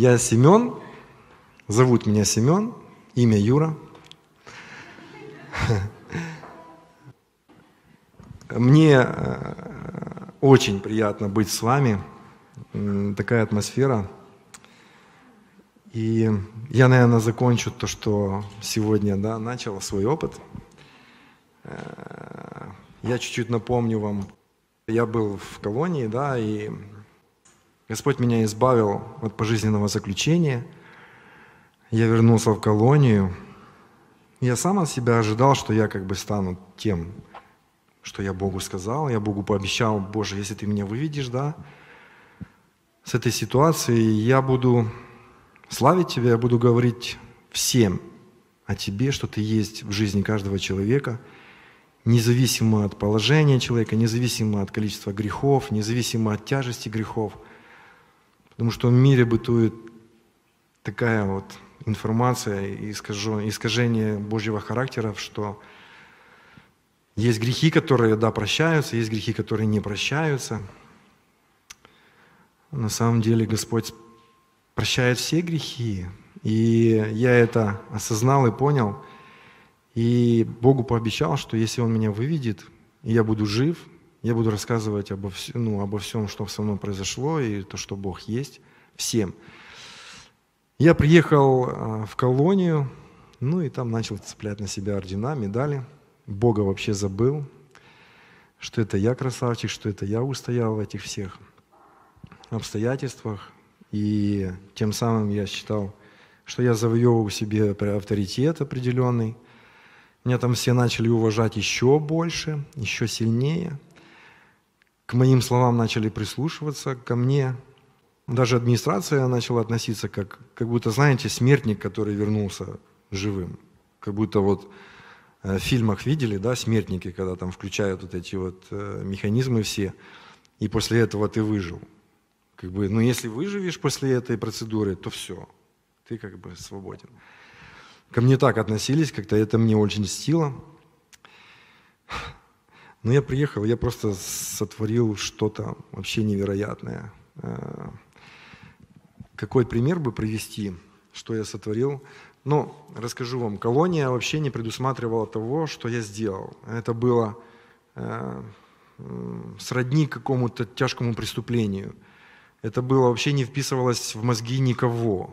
Я Семен, зовут меня Семен, имя Юра. Мне э, очень приятно быть с вами. Такая атмосфера. И я, наверное, закончу то, что сегодня да, начал свой опыт. Э, я чуть-чуть напомню вам, я был в колонии, да, и Господь меня избавил от пожизненного заключения. Я вернулся в колонию. Я сам от себя ожидал, что я как бы стану тем, что я Богу сказал. Я Богу пообещал, Боже, если ты меня выведешь, да, с этой ситуации, я буду славить Тебя, я буду говорить всем о Тебе, что Ты есть в жизни каждого человека, независимо от положения человека, независимо от количества грехов, независимо от тяжести грехов – Потому что в мире бытует такая вот информация и искажение Божьего характера, что есть грехи, которые, да, прощаются, есть грехи, которые не прощаются. На самом деле Господь прощает все грехи. И я это осознал и понял. И Богу пообещал, что если Он меня выведет, и я буду жив – я буду рассказывать обо, вс... ну, обо всем, что со мной произошло, и то, что Бог есть всем. Я приехал а, в колонию, ну и там начал цеплять на себя ордена, медали. Бога вообще забыл, что это я красавчик, что это я устоял в этих всех обстоятельствах. И тем самым я считал, что я завоевывал себе авторитет определенный. Меня там все начали уважать еще больше, еще сильнее – к моим словам начали прислушиваться, ко мне. Даже администрация начала относиться как, как будто, знаете, смертник, который вернулся живым. Как будто вот э, в фильмах видели, да, смертники, когда там включают вот эти вот э, механизмы все, и после этого ты выжил. Как бы, ну, если выживешь после этой процедуры, то все, ты как бы свободен. Ко мне так относились, как-то это мне очень стило. Но ну, я приехал, я просто сотворил что-то вообще невероятное. Э, какой пример бы привести, что я сотворил? Ну, расскажу вам, колония вообще не предусматривала того, что я сделал. Это было э, сродни какому-то тяжкому преступлению. Это было вообще не вписывалось в мозги никого,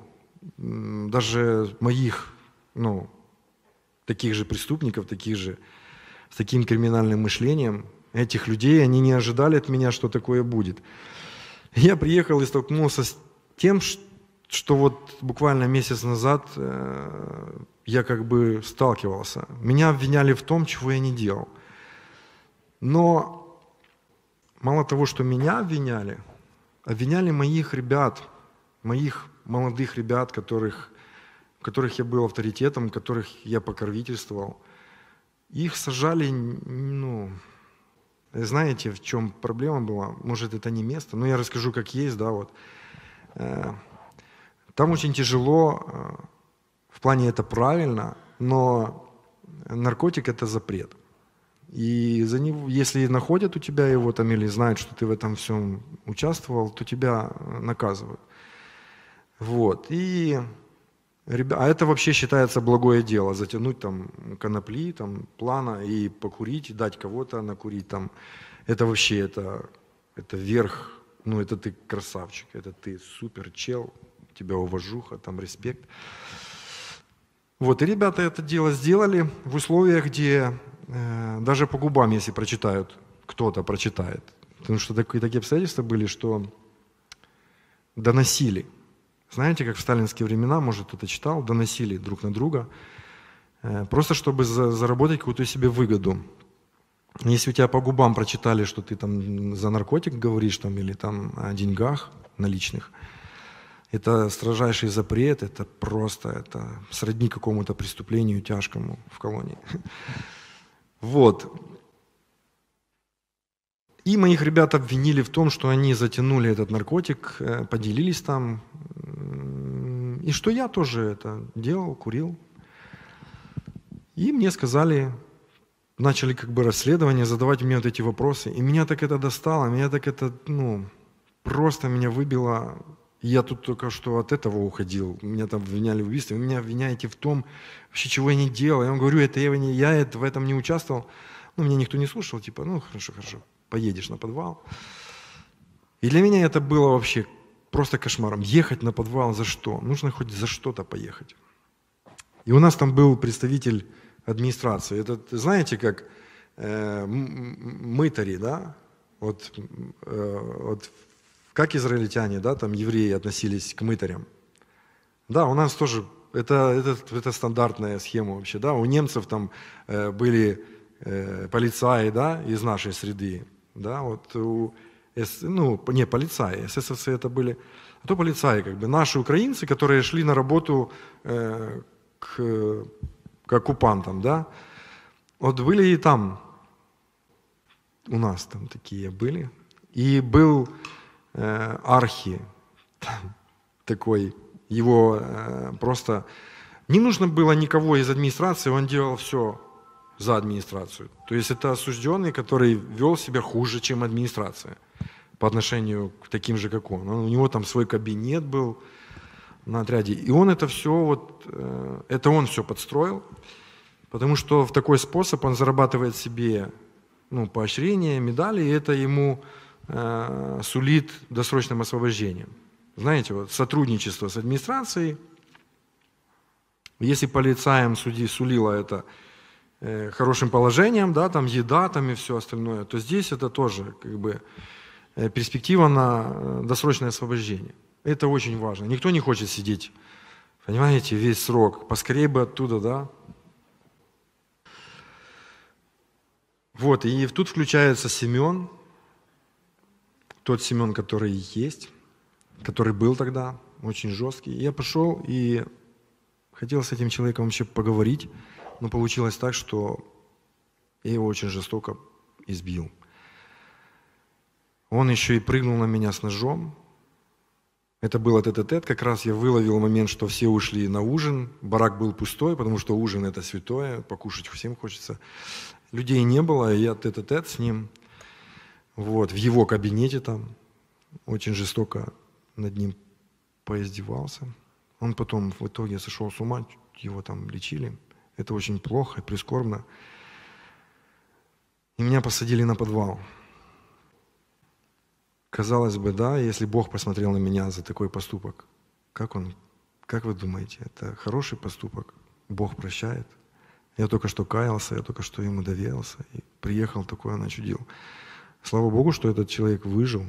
даже моих, ну, таких же преступников, таких же с таким криминальным мышлением этих людей, они не ожидали от меня, что такое будет. Я приехал и столкнулся с тем, что вот буквально месяц назад э, я как бы сталкивался. Меня обвиняли в том, чего я не делал. Но мало того, что меня обвиняли, обвиняли моих ребят, моих молодых ребят, которых, которых я был авторитетом, которых я покровительствовал – их сажали, ну, знаете, в чем проблема была? Может, это не место, но ну, я расскажу, как есть, да, вот. Э, там очень тяжело, э, в плане это правильно, но наркотик – это запрет. И за него, если находят у тебя его там или знают, что ты в этом всем участвовал, то тебя э, наказывают. Вот. И а это вообще считается благое дело, затянуть там конопли, там плана и покурить, дать кого-то накурить там. Это вообще, это, это верх, ну это ты красавчик, это ты супер чел, тебя уважуха, там респект. Вот, и ребята это дело сделали в условиях, где э, даже по губам, если прочитают, кто-то прочитает. Потому что такие, такие обстоятельства были, что доносили – знаете, как в сталинские времена, может, кто-то читал, доносили друг на друга, э, просто чтобы заработать какую-то себе выгоду. Если у тебя по губам прочитали, что ты там за наркотик говоришь там, или там о деньгах наличных, это строжайший запрет, это просто, это сродни какому-то преступлению тяжкому в колонии. Вот. И моих ребят обвинили в том, что они затянули этот наркотик, э, поделились там. И что я тоже это делал, курил. И мне сказали, начали как бы расследование, задавать мне вот эти вопросы. И меня так это достало, меня так это, ну, просто меня выбило. Я тут только что от этого уходил. Меня там обвиняли в убийстве. Вы меня обвиняете в том, вообще чего я не делал. Я вам говорю, это я, я это, в этом не участвовал. Ну, меня никто не слушал, типа, ну, хорошо, хорошо поедешь на подвал. И для меня это было вообще просто кошмаром. Ехать на подвал за что? Нужно хоть за что-то поехать. И у нас там был представитель администрации. Это, знаете, как э, мытари, да? Вот, э, вот как израильтяне, да, там евреи относились к мытарям. Да, у нас тоже это, это, это стандартная схема вообще, да. У немцев там э, были э, полицаи, да, из нашей среды да, вот у, ну, не, полицаи, эсэсовцы это были, а то полицаи, как бы, наши украинцы, которые шли на работу э, к, к оккупантам, да, вот были и там, у нас там такие были, и был э, архи, там, такой, его э, просто, не нужно было никого из администрации, он делал все за администрацию. То есть это осужденный, который вел себя хуже, чем администрация по отношению к таким же, как он. У него там свой кабинет был на отряде. И он это все, вот, э, это он все подстроил, потому что в такой способ он зарабатывает себе ну, поощрение, медали, и это ему э, сулит досрочным освобождением. Знаете, вот сотрудничество с администрацией, если полицаям суди, сулило это – Э, хорошим положением, да, там еда, там и все остальное, то здесь это тоже как бы э, перспектива на э, досрочное освобождение. Это очень важно. Никто не хочет сидеть, понимаете, весь срок. Поскорее бы оттуда, да. Вот, и тут включается Семен, тот Семен, который есть, который был тогда, очень жесткий. Я пошел и хотел с этим человеком вообще поговорить. Но получилось так, что я его очень жестоко избил. Он еще и прыгнул на меня с ножом. Это было тет тет как раз я выловил момент, что все ушли на ужин. Барак был пустой, потому что ужин – это святое, покушать всем хочется. Людей не было, и я тет тет с ним. Вот, в его кабинете там. Очень жестоко над ним поиздевался. Он потом в итоге сошел с ума, его там лечили. Это очень плохо и прискорбно. И меня посадили на подвал. Казалось бы, да, если Бог посмотрел на меня за такой поступок, как он, как вы думаете, это хороший поступок? Бог прощает? Я только что каялся, я только что ему доверился, и приехал такой такое, начудил. Слава Богу, что этот человек выжил.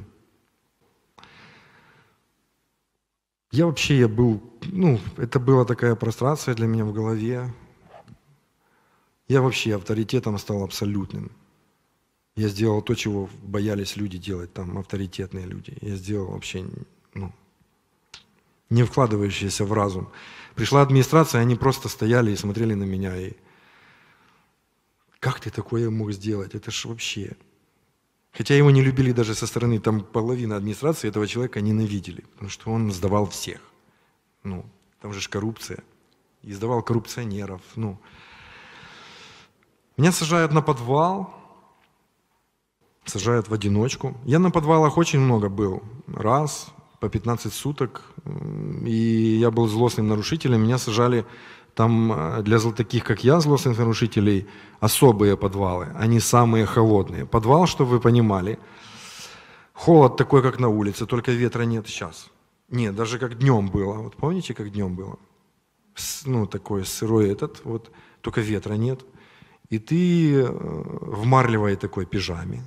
Я вообще, я был, ну, это была такая прострация для меня в голове, я вообще авторитетом стал абсолютным. Я сделал то, чего боялись люди делать, там авторитетные люди. Я сделал вообще ну, не вкладывающиеся в разум. Пришла администрация, они просто стояли и смотрели на меня. И как ты такое мог сделать? Это ж вообще... Хотя его не любили даже со стороны, там половина администрации этого человека ненавидели, потому что он сдавал всех. Ну, там же ж коррупция. И сдавал коррупционеров. Ну, меня сажают на подвал, сажают в одиночку. Я на подвалах очень много был. Раз, по 15 суток. И я был злостным нарушителем. Меня сажали там э, для таких, как я, злостных нарушителей, особые подвалы. Они самые холодные. Подвал, чтобы вы понимали, холод такой, как на улице, только ветра нет сейчас. Нет, даже как днем было. Вот помните, как днем было? Ну, такой сырой этот, вот, только ветра нет – и ты э, в марлевой такой пижаме.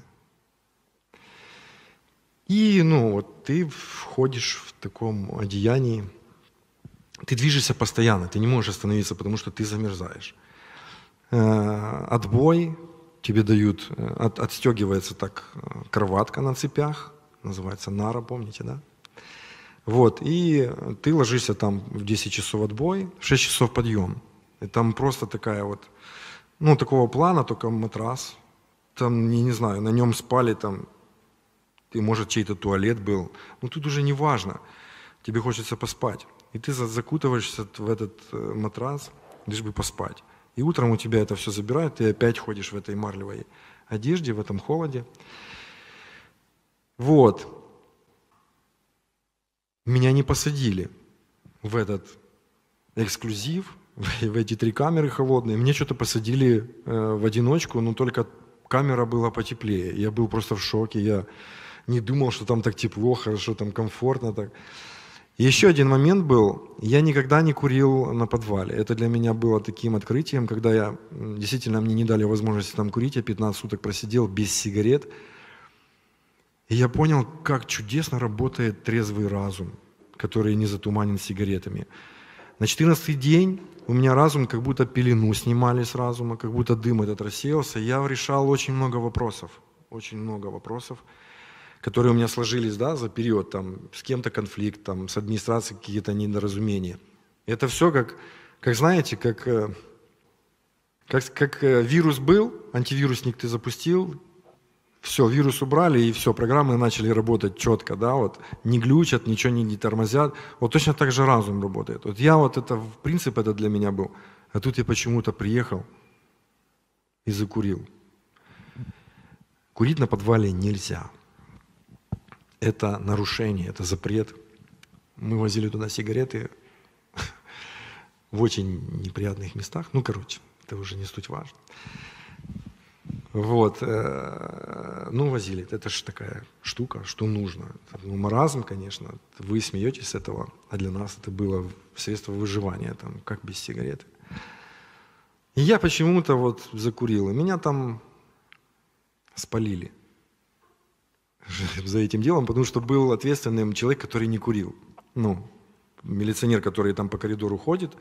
И, ну, вот ты входишь в таком одеянии, ты движешься постоянно, ты не можешь остановиться, потому что ты замерзаешь. Э, отбой, тебе дают, э, от, отстегивается так кроватка на цепях, называется нара, помните, да? Вот, и ты ложишься там в 10 часов отбой, в 6 часов подъем. И там просто такая вот ну, такого плана, только матрас, там, я не знаю, на нем спали там, ты может, чей-то туалет был, но ну, тут уже не важно, тебе хочется поспать. И ты закутываешься в этот э, матрас, лишь бы поспать. И утром у тебя это все забирают, ты опять ходишь в этой марлевой одежде, в этом холоде. Вот. Меня не посадили в этот эксклюзив, в эти три камеры холодные. Мне что-то посадили э, в одиночку, но только камера была потеплее. Я был просто в шоке. Я не думал, что там так тепло, хорошо, там комфортно так. еще один момент был. Я никогда не курил на подвале. Это для меня было таким открытием, когда я действительно мне не дали возможности там курить. Я 15 суток просидел без сигарет. И я понял, как чудесно работает трезвый разум, который не затуманен сигаретами. На 14 день у меня разум, как будто пелену снимали с разума, как будто дым этот рассеялся. Я решал очень много вопросов, очень много вопросов, которые у меня сложились да, за период, там, с кем-то конфликт, там, с администрацией какие-то недоразумения. Это все как, как знаете, как, э, как, как э, вирус был, антивирусник ты запустил, все, вирус убрали, и все, программы начали работать четко, да, вот, не глючат, ничего не, не тормозят. Вот точно так же разум работает. Вот я вот это, в принципе, это для меня был. А тут я почему-то приехал и закурил. Курить на подвале нельзя. Это нарушение, это запрет. Мы возили туда сигареты в очень неприятных местах. Ну, короче, это уже не суть важно. Вот. Э, ну, возили. Это же такая штука, что нужно. ну, маразм, конечно. Вы смеетесь с этого, а для нас это было средство выживания, там, как без сигареты. И я почему-то вот закурил, и меня там спалили за этим делом, потому что был ответственным человек, который не курил. Ну, милиционер, который там по коридору ходит,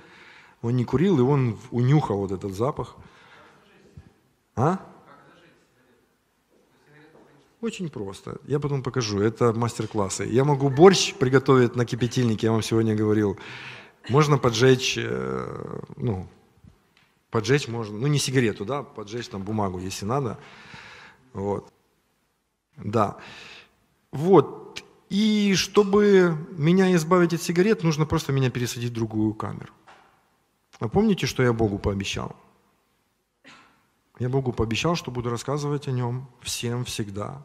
он не курил, и он унюхал вот этот запах. А? Очень просто. Я потом покажу. Это мастер-классы. Я могу борщ приготовить на кипятильнике, я вам сегодня говорил. Можно поджечь, э, ну, поджечь можно, ну, не сигарету, да, поджечь там бумагу, если надо. Вот. Да. Вот. И чтобы меня избавить от сигарет, нужно просто меня пересадить в другую камеру. А помните, что я Богу пообещал? Я Богу пообещал, что буду рассказывать о нем всем всегда.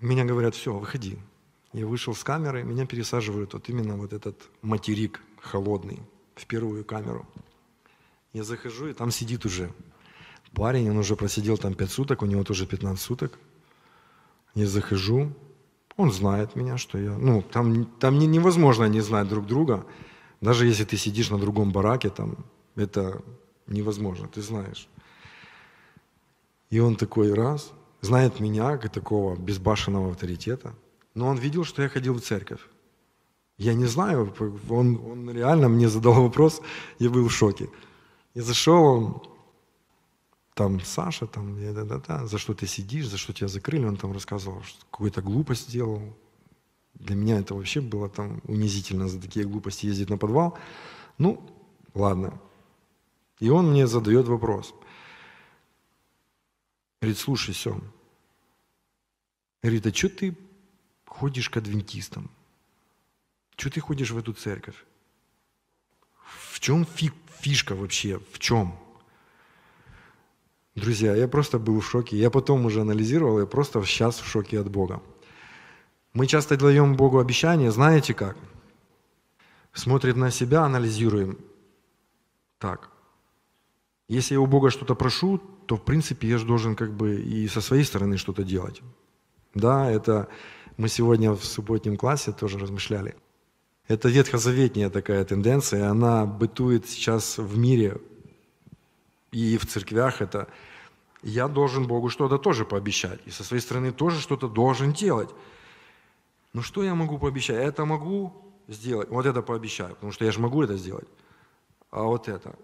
Меня говорят, все, выходи. Я вышел с камеры, меня пересаживают вот именно вот этот материк холодный в первую камеру. Я захожу, и там сидит уже парень, он уже просидел там 5 суток, у него тоже 15 суток. Я захожу, он знает меня, что я... Ну, там, там невозможно не знать друг друга. Даже если ты сидишь на другом бараке, там, это невозможно, ты знаешь. И он такой раз, знает меня, как такого безбашенного авторитета, но он видел, что я ходил в церковь. Я не знаю, он, он реально мне задал вопрос, я был в шоке. И зашел он, там Саша, там, да, да, да, за что ты сидишь, за что тебя закрыли, он там рассказывал, что какую-то глупость сделал. Для меня это вообще было там унизительно за такие глупости ездить на подвал. Ну, ладно, и он мне задает вопрос. Говорит, слушай, Сем, говорит, а что ты ходишь к адвентистам? Что ты ходишь в эту церковь? В чем фи- фишка вообще? В чем? Друзья, я просто был в шоке. Я потом уже анализировал, я просто сейчас в шоке от Бога. Мы часто даем Богу обещания, знаете как? Смотрим на себя, анализируем. Так, если я у Бога что-то прошу, то, в принципе, я же должен как бы и со своей стороны что-то делать. Да, это мы сегодня в субботнем классе тоже размышляли. Это ветхозаветняя такая тенденция, она бытует сейчас в мире и в церквях. Это я должен Богу что-то тоже пообещать, и со своей стороны тоже что-то должен делать. Ну что я могу пообещать? Это могу сделать, вот это пообещаю, потому что я же могу это сделать. А вот это,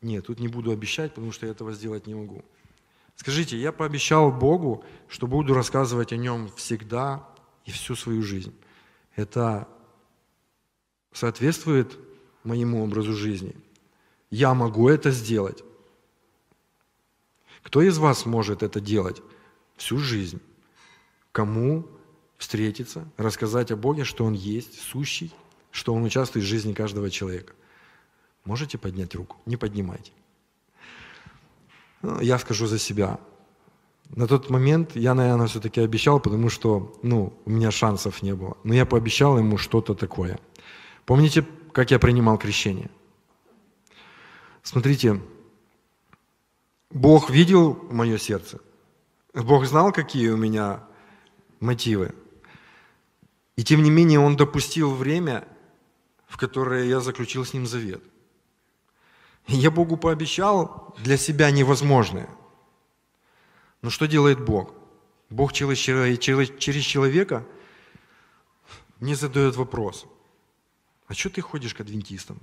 нет, тут не буду обещать, потому что я этого сделать не могу. Скажите, я пообещал Богу, что буду рассказывать о Нем всегда и всю свою жизнь. Это соответствует моему образу жизни? Я могу это сделать? Кто из вас может это делать всю жизнь? Кому встретиться, рассказать о Боге, что Он есть, сущий, что Он участвует в жизни каждого человека – Можете поднять руку? Не поднимайте. Ну, я скажу за себя. На тот момент я, наверное, все-таки обещал, потому что ну, у меня шансов не было. Но я пообещал ему что-то такое. Помните, как я принимал крещение? Смотрите, Бог видел мое сердце. Бог знал, какие у меня мотивы. И тем не менее, Он допустил время, в которое я заключил с Ним завет. Я Богу пообещал для себя невозможное. Но что делает Бог? Бог через человека мне задает вопрос. А что ты ходишь к адвентистам?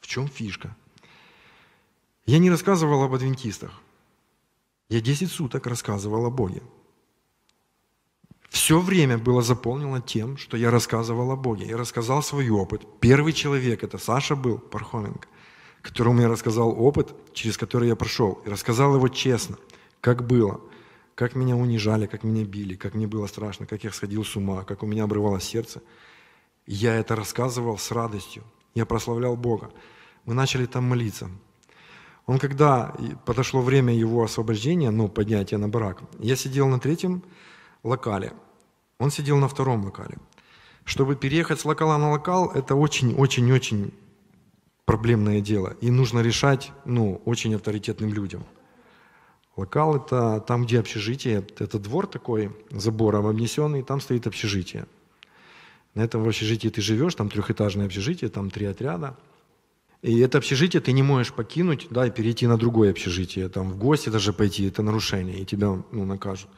В чем фишка? Я не рассказывал об адвентистах. Я 10 суток рассказывал о Боге. Все время было заполнено тем, что я рассказывал о Боге. Я рассказал свой опыт. Первый человек, это Саша был, Пархоменко которому я рассказал опыт, через который я прошел, и рассказал его честно, как было, как меня унижали, как меня били, как мне было страшно, как я сходил с ума, как у меня обрывалось сердце. я это рассказывал с радостью. Я прославлял Бога. Мы начали там молиться. Он, когда подошло время его освобождения, ну, поднятия на барак, я сидел на третьем локале. Он сидел на втором локале. Чтобы переехать с локала на локал, это очень-очень-очень проблемное дело, и нужно решать, ну, очень авторитетным людям. Локал – это там, где общежитие, это двор такой, забором обнесенный, там стоит общежитие. На этом общежитии ты живешь, там трехэтажное общежитие, там три отряда. И это общежитие ты не можешь покинуть, да, и перейти на другое общежитие, там в гости даже пойти, это нарушение, и тебя, ну, накажут.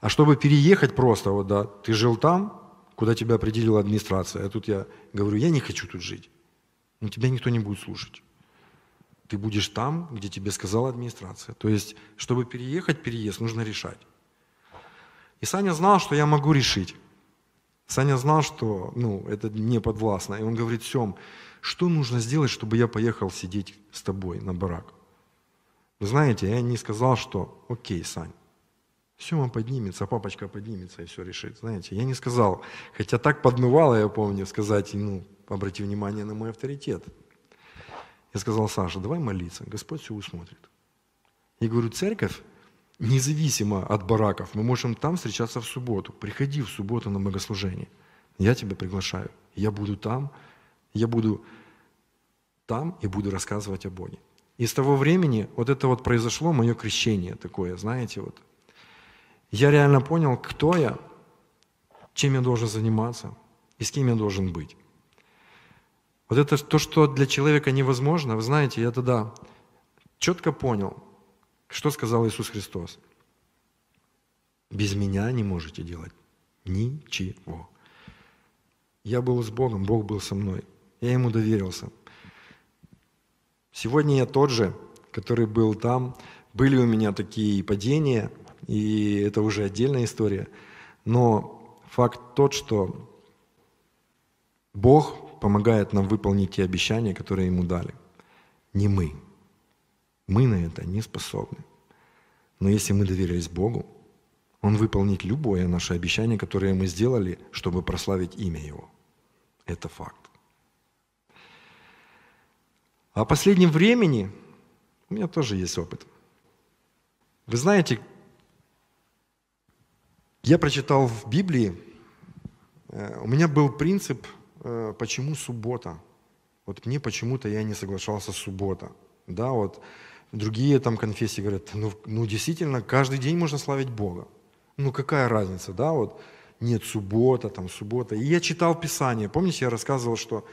А чтобы переехать просто, вот, да, ты жил там, куда тебя определила администрация, а тут я говорю, я не хочу тут жить но тебя никто не будет слушать. Ты будешь там, где тебе сказала администрация. То есть, чтобы переехать, переезд, нужно решать. И Саня знал, что я могу решить. Саня знал, что ну, это не подвластно. И он говорит, Сем, что нужно сделать, чтобы я поехал сидеть с тобой на барак? Вы знаете, я не сказал, что окей, Сань, Сема поднимется, папочка поднимется и все решит. Знаете, я не сказал, хотя так подмывало, я помню, сказать, ну, обрати внимание на мой авторитет. Я сказал, Саша, давай молиться, Господь все усмотрит. Я говорю, церковь, независимо от бараков, мы можем там встречаться в субботу. Приходи в субботу на богослужение. Я тебя приглашаю. Я буду там, я буду там и буду рассказывать о Боге. И с того времени вот это вот произошло мое крещение такое, знаете, вот. Я реально понял, кто я, чем я должен заниматься и с кем я должен быть. Вот это то, что для человека невозможно, вы знаете, я тогда четко понял, что сказал Иисус Христос. Без меня не можете делать ничего. Я был с Богом, Бог был со мной. Я ему доверился. Сегодня я тот же, который был там. Были у меня такие падения, и это уже отдельная история. Но факт тот, что Бог помогает нам выполнить те обещания, которые Ему дали. Не мы. Мы на это не способны. Но если мы доверились Богу, Он выполнит любое наше обещание, которое мы сделали, чтобы прославить имя Его. Это факт. О а последнем времени у меня тоже есть опыт. Вы знаете, я прочитал в Библии, э, у меня был принцип – Э, почему суббота? Вот мне почему-то я не соглашался суббота. Да, вот другие там конфессии говорят, ну, ну действительно, каждый день можно славить Бога. Ну какая разница, да, вот нет, суббота, там суббота. И я читал Писание. Помните, я рассказывал, что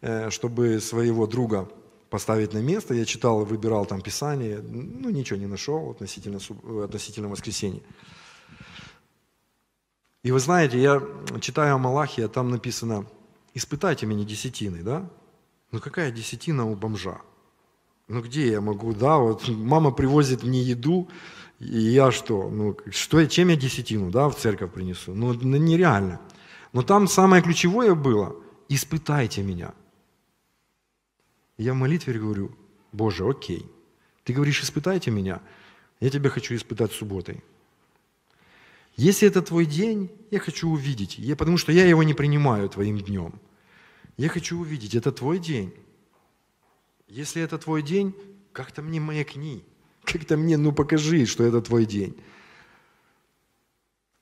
э, чтобы своего друга поставить на место, я читал, выбирал там Писание, ну ничего не нашел относительно, относительно воскресенья. И вы знаете, я читаю о Малахии, а там написано – испытайте меня десятиной, да? Ну какая десятина у бомжа? Ну где я могу, да, вот мама привозит мне еду, и я что? Ну, что, я чем я десятину, да, в церковь принесу? Ну, ну нереально. Но там самое ключевое было – испытайте меня. Я в молитве говорю, Боже, окей. Ты говоришь, испытайте меня. Я тебя хочу испытать субботой. Если это твой день, я хочу увидеть, я, потому что я его не принимаю твоим днем. Я хочу увидеть, это твой день. Если это твой день, как-то мне маякни, как-то мне, ну покажи, что это твой день.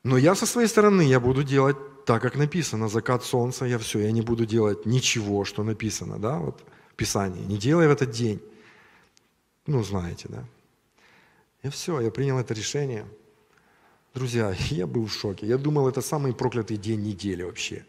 Но я со своей стороны, я буду делать так, как написано, закат солнца, я все, я не буду делать ничего, что написано, да, вот в Писании, не делай в этот день. Ну, знаете, да. И все, я принял это решение – Друзья, я был в шоке. Я думал, это самый проклятый день недели вообще.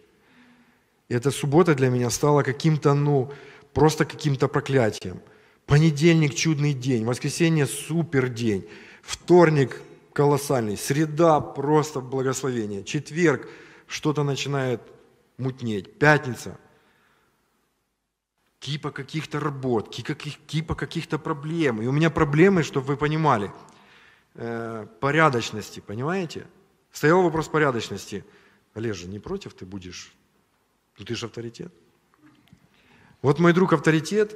И эта суббота для меня стала каким-то, ну, просто каким-то проклятием. Понедельник – чудный день, воскресенье – супер день, вторник – колоссальный, среда – просто благословение, четверг – что-то начинает мутнеть, пятница – кипа каких-то работ, кипа каких-то проблем. И у меня проблемы, чтобы вы понимали – Э, порядочности, понимаете? Стоял вопрос порядочности. Олежа, не против ты будешь? Ну ты же авторитет. Вот мой друг авторитет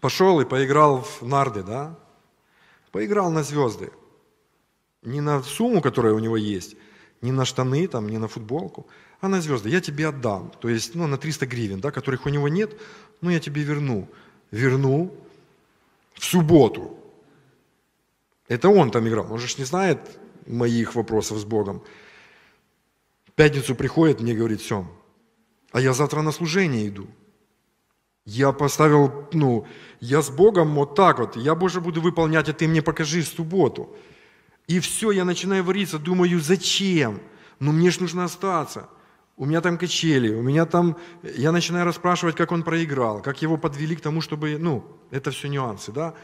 пошел и поиграл в нарды, да? Поиграл на звезды. Не на сумму, которая у него есть, не на штаны, там, не на футболку, а на звезды. Я тебе отдам. То есть ну, на 300 гривен, да, которых у него нет, ну я тебе верну. Верну в субботу. Это он там играл, он же не знает моих вопросов с Богом. В пятницу приходит, мне говорит, Сем, а я завтра на служение иду. Я поставил, ну, я с Богом вот так вот, я Боже буду выполнять, а ты мне покажи субботу. И все, я начинаю вариться, думаю, зачем? Ну, мне ж нужно остаться. У меня там качели, у меня там... Я начинаю расспрашивать, как он проиграл, как его подвели к тому, чтобы... Ну, это все нюансы, да?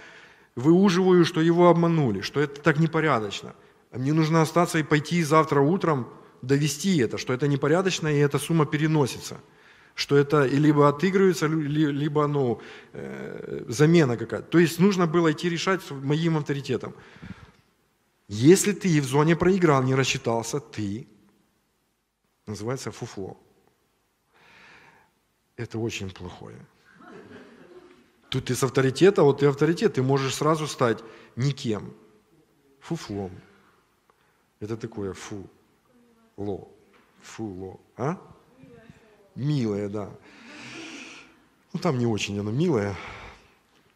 выуживаю, что его обманули, что это так непорядочно. А мне нужно остаться и пойти завтра утром довести это, что это непорядочно, и эта сумма переносится. Что это либо отыгрывается, либо ну, замена какая-то. То есть нужно было идти решать с моим авторитетом. Если ты в зоне проиграл, не рассчитался, ты называется фуфло. Это очень плохое. Тут из авторитета, вот ты авторитет, ты можешь сразу стать никем, фуфлом. Это такое фу, ло, фу, ло, а? Милое, да. Ну, там не очень оно милое.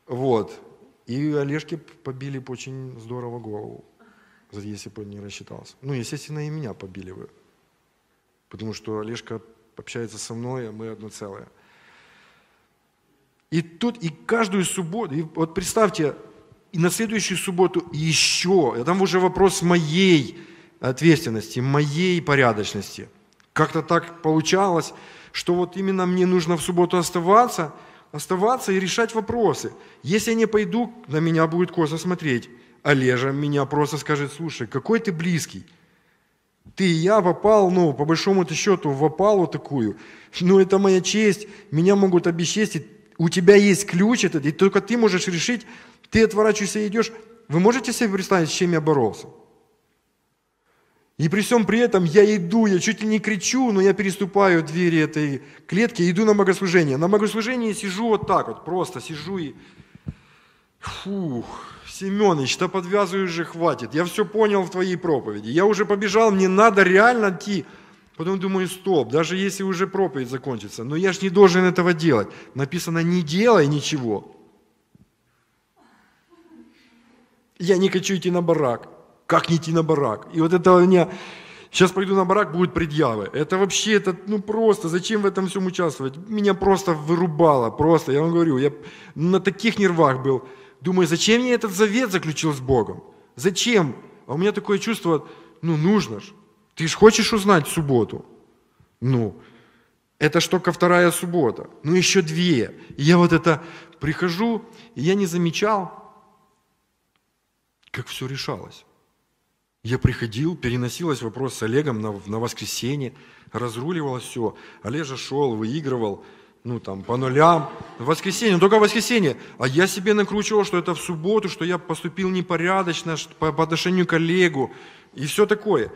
Вот. И Олежке побили очень здорово голову, если бы не рассчитался. Ну, естественно, и меня побили бы. Потому что Олежка общается со мной, а мы одно целое – и тут, и каждую субботу, и вот представьте, и на следующую субботу еще, а там уже вопрос моей ответственности, моей порядочности. Как-то так получалось, что вот именно мне нужно в субботу оставаться, оставаться и решать вопросы. Если я не пойду, на меня будет косо смотреть. Олежа меня просто скажет, слушай, какой ты близкий. Ты и я попал, ну, по большому счету, в опалу такую. Но ну, это моя честь, меня могут обесчестить, у тебя есть ключ этот, и только ты можешь решить, ты отворачиваешься и идешь. Вы можете себе представить, с чем я боролся? И при всем при этом я иду, я чуть ли не кричу, но я переступаю двери этой клетки, иду на богослужение. На богослужении сижу вот так вот, просто сижу и... Фух, Семенович, да подвязываешь же, хватит. Я все понял в твоей проповеди. Я уже побежал, мне надо реально идти. Потом думаю, стоп, даже если уже проповедь закончится, но я же не должен этого делать. Написано, не делай ничего. Я не хочу идти на барак. Как не идти на барак? И вот это у меня... Сейчас пойду на барак, будут предъявы. Это вообще, это, ну просто, зачем в этом всем участвовать? Меня просто вырубало, просто, я вам говорю, я на таких нервах был. Думаю, зачем я этот завет заключил с Богом? Зачем? А у меня такое чувство, ну нужно же. Ты же хочешь узнать субботу? Ну, это ж только вторая суббота, ну еще две. И я вот это прихожу, и я не замечал, как все решалось. Я приходил, переносилось вопрос с Олегом на, на воскресенье, разруливалось все. Олежа шел, выигрывал, ну там, по нулям. В воскресенье, ну только в воскресенье. А я себе накручивал, что это в субботу, что я поступил непорядочно по, по отношению к Олегу и все такое.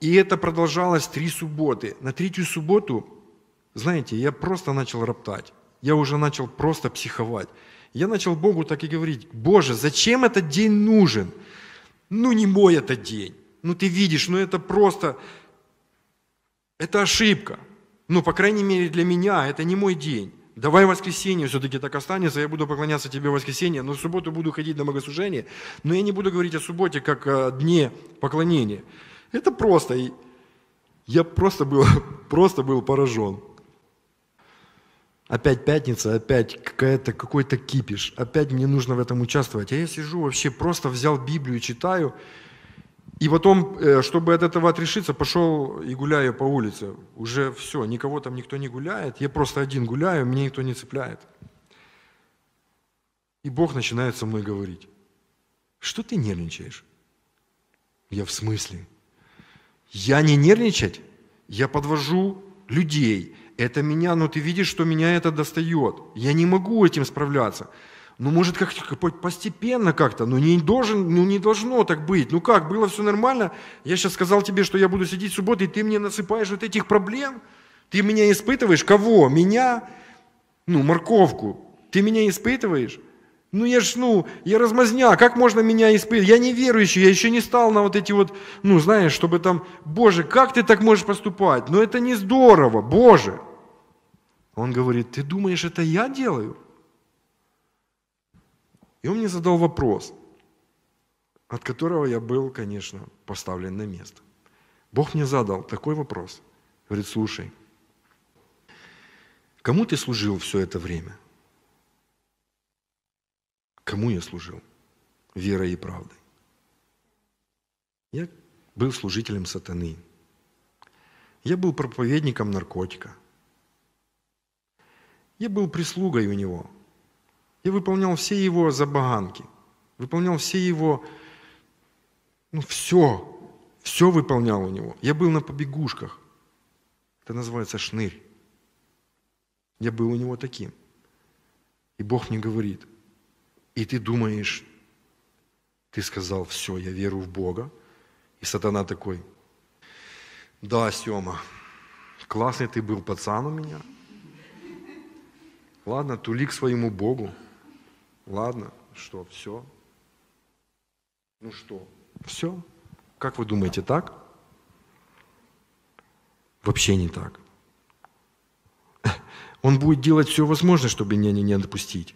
И это продолжалось три субботы. На третью субботу, знаете, я просто начал роптать. Я уже начал просто психовать. Я начал Богу так и говорить, Боже, зачем этот день нужен? Ну не мой этот день. Ну ты видишь, ну это просто, это ошибка. Ну, по крайней мере, для меня это не мой день. Давай воскресенье все-таки так останется, я буду поклоняться тебе в воскресенье, но в субботу буду ходить на богослужение, но я не буду говорить о субботе как о дне поклонения. Это просто. Я просто был, просто был поражен. Опять пятница, опять какая-то, какой-то кипиш, опять мне нужно в этом участвовать. А я сижу вообще, просто взял Библию, читаю, и потом, э, чтобы от этого отрешиться, пошел и гуляю по улице. Уже все, никого там никто не гуляет, я просто один гуляю, меня никто не цепляет. И Бог начинает со мной говорить, что ты нервничаешь? Я в смысле? Я не нервничать, я подвожу людей. Это меня, ну ты видишь, что меня это достает. Я не могу этим справляться. Ну, может, как то постепенно как-то, но ну, не, должен, ну, не должно так быть. Ну как, было все нормально, я сейчас сказал тебе, что я буду сидеть в субботу, и ты мне насыпаешь вот этих проблем? Ты меня испытываешь? Кого? Меня? Ну, морковку. Ты меня испытываешь? Ну я ж, ну, я размазня, как можно меня испытывать? Я не верующий, я еще не стал на вот эти вот, ну, знаешь, чтобы там, Боже, как ты так можешь поступать? Ну это не здорово, Боже. Он говорит, ты думаешь, это я делаю? И он мне задал вопрос, от которого я был, конечно, поставлен на место. Бог мне задал такой вопрос. Говорит, слушай, кому ты служил все это время? – Кому я служил? Верой и правдой. Я был служителем сатаны. Я был проповедником наркотика. Я был прислугой у него. Я выполнял все его забаганки. Выполнял все его... Ну, все. Все выполнял у него. Я был на побегушках. Это называется шнырь. Я был у него таким. И Бог мне говорит, и ты думаешь, ты сказал, все, я верю в Бога. И сатана такой, да, Сема, классный ты был пацан у меня. Ладно, тули к своему Богу. Ладно, что, все? Ну что, все? Как вы думаете, так? Вообще не так. Он будет делать все возможное, чтобы меня не, не допустить.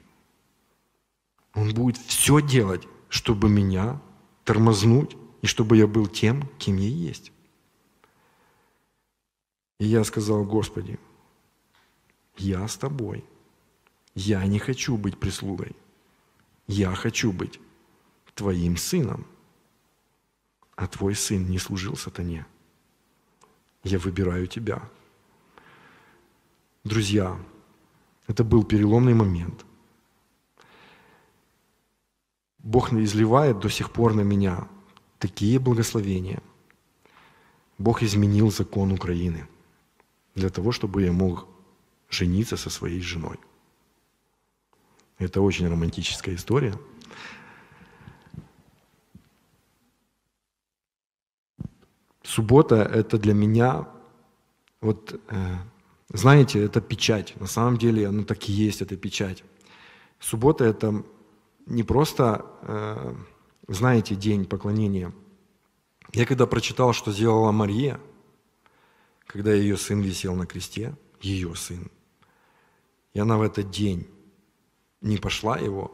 Он будет все делать, чтобы меня тормознуть и чтобы я был тем, кем я есть. И я сказал, Господи, я с тобой. Я не хочу быть прислугой. Я хочу быть твоим сыном. А твой сын не служил сатане. Я выбираю тебя. Друзья, это был переломный момент – Бог изливает до сих пор на меня такие благословения. Бог изменил закон Украины для того, чтобы я мог жениться со своей женой. Это очень романтическая история. Суббота – это для меня, вот, э, знаете, это печать. На самом деле она так и есть, это печать. Суббота – это не просто э, знаете день поклонения. Я когда прочитал, что сделала Мария, когда ее сын висел на кресте, ее сын, и она в этот день не пошла его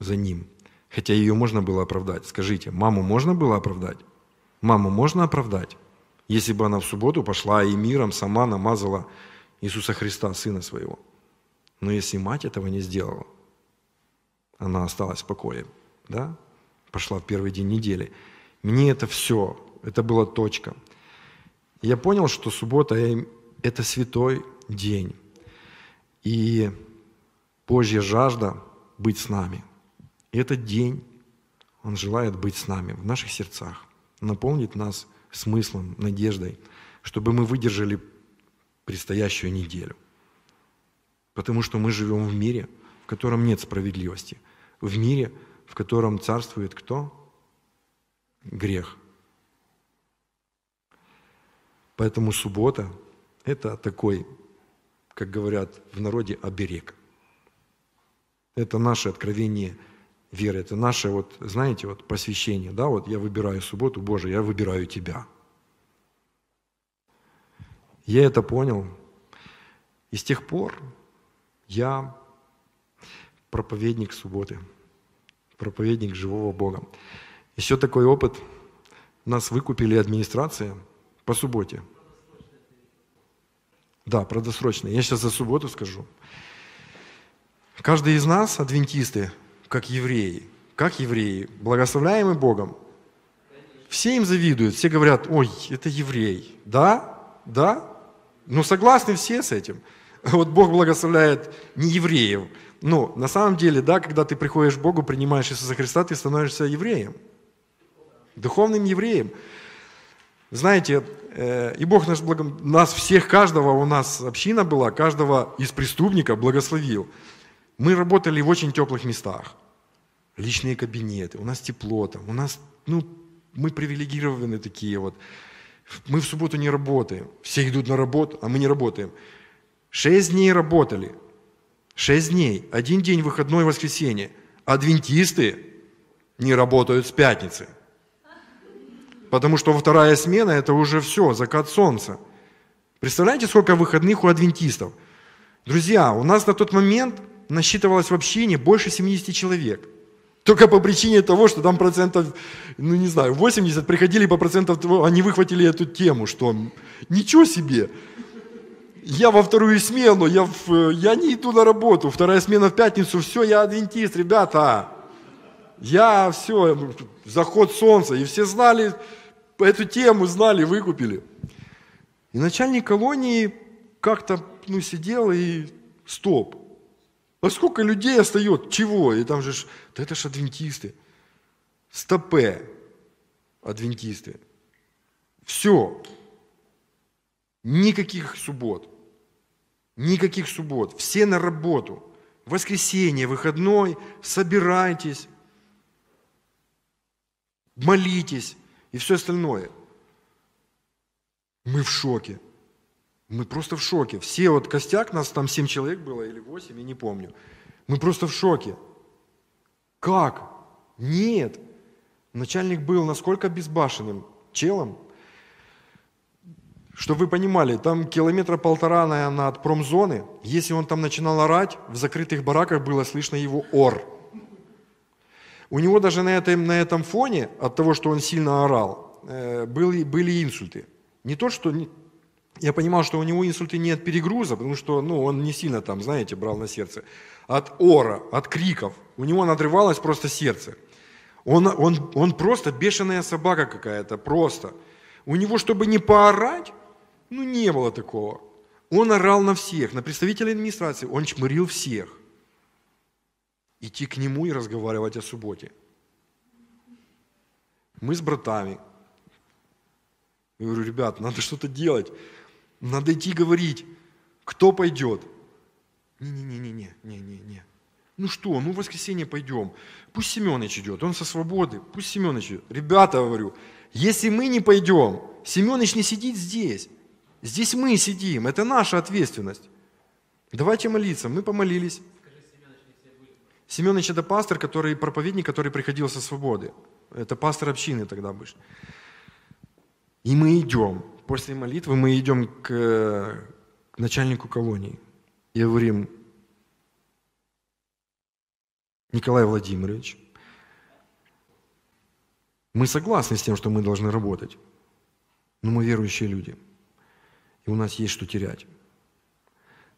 за ним, хотя ее можно было оправдать. Скажите, маму можно было оправдать? Маму можно оправдать? Если бы она в субботу пошла и миром сама намазала Иисуса Христа, Сына Своего. Но если мать этого не сделала – она осталась в покое, да? Пошла в первый день недели. Мне это все, это была точка. Я понял, что суббота – эм, это святой день. И Божья жажда быть с нами. И этот день, он желает быть с нами в наших сердцах, наполнить нас смыслом, надеждой, чтобы мы выдержали предстоящую неделю. Потому что мы живем в мире, в котором нет справедливости – в мире, в котором царствует кто? Грех. Поэтому суббота – это такой, как говорят в народе, оберег. Это наше откровение веры, это наше, вот, знаете, вот посвящение, да, вот я выбираю субботу, Боже, я выбираю Тебя. Я это понял, и с тех пор я проповедник субботы, проповедник живого Бога. Еще такой опыт. Нас выкупили администрация по субботе. Да, продосрочно. Я сейчас за субботу скажу. Каждый из нас, адвентисты, как евреи, как евреи, благословляемы Богом. Все им завидуют, все говорят, ой, это еврей. Да, да, Ну, согласны все с этим. Вот Бог благословляет не евреев, ну, на самом деле, да, когда ты приходишь к Богу, принимаешь Иисуса Христа, ты становишься евреем, духовным евреем. Знаете, э, и Бог наш благом нас всех, каждого у нас община была, каждого из преступников благословил. Мы работали в очень теплых местах. Личные кабинеты, у нас тепло там, у нас, ну, мы привилегированы такие вот. Мы в субботу не работаем, все идут на работу, а мы не работаем. Шесть дней работали, Шесть дней, один день выходной воскресенье. Адвентисты не работают с пятницы. Потому что вторая смена – это уже все, закат солнца. Представляете, сколько выходных у адвентистов? Друзья, у нас на тот момент насчитывалось в общине больше 70 человек. Только по причине того, что там процентов, ну не знаю, 80 приходили по процентов, они выхватили эту тему, что ничего себе, я во вторую смену, я, в, э, я не иду на работу, вторая смена в пятницу, все, я адвентист, ребята. Я все, заход солнца. И все знали, эту тему знали, выкупили. И начальник колонии как-то ну, сидел и стоп. А сколько людей остается? Чего? И там же, да это ж адвентисты. Стопе. Адвентисты. Все. Никаких суббот. Никаких суббот. Все на работу. Воскресенье, выходной. Собирайтесь. Молитесь. И все остальное. Мы в шоке. Мы просто в шоке. Все вот костяк, нас там семь человек было или восемь, я не помню. Мы просто в шоке. Как? Нет. Начальник был насколько безбашенным челом, чтобы вы понимали, там километра полтора, наверное, от промзоны. Если он там начинал орать, в закрытых бараках было слышно его ор. У него даже на этом, на этом фоне, от того, что он сильно орал, э, были, были инсульты. Не то, что... Я понимал, что у него инсульты не от перегруза, потому что ну, он не сильно там, знаете, брал на сердце. От ора, от криков. У него надрывалось просто сердце. Он, он, он просто бешеная собака какая-то, просто. У него, чтобы не поорать, ну, не было такого. Он орал на всех, на представителей администрации, он чмырил всех. Идти к нему и разговаривать о субботе. Мы с братами. Я говорю, ребят, надо что-то делать. Надо идти говорить, кто пойдет. Не-не-не-не-не, не-не-не. Ну что, ну в воскресенье пойдем. Пусть Семенович идет, он со свободы, пусть Семенович идет. Ребята, говорю, если мы не пойдем, Семенович не сидит здесь. Здесь мы сидим, это наша ответственность. Давайте молиться. Мы помолились. Семенович – это пастор, который, проповедник, который приходил со свободы. Это пастор общины тогда был. И мы идем. После молитвы мы идем к, к начальнику колонии. И говорим, Николай Владимирович, мы согласны с тем, что мы должны работать, но мы верующие люди – и у нас есть что терять.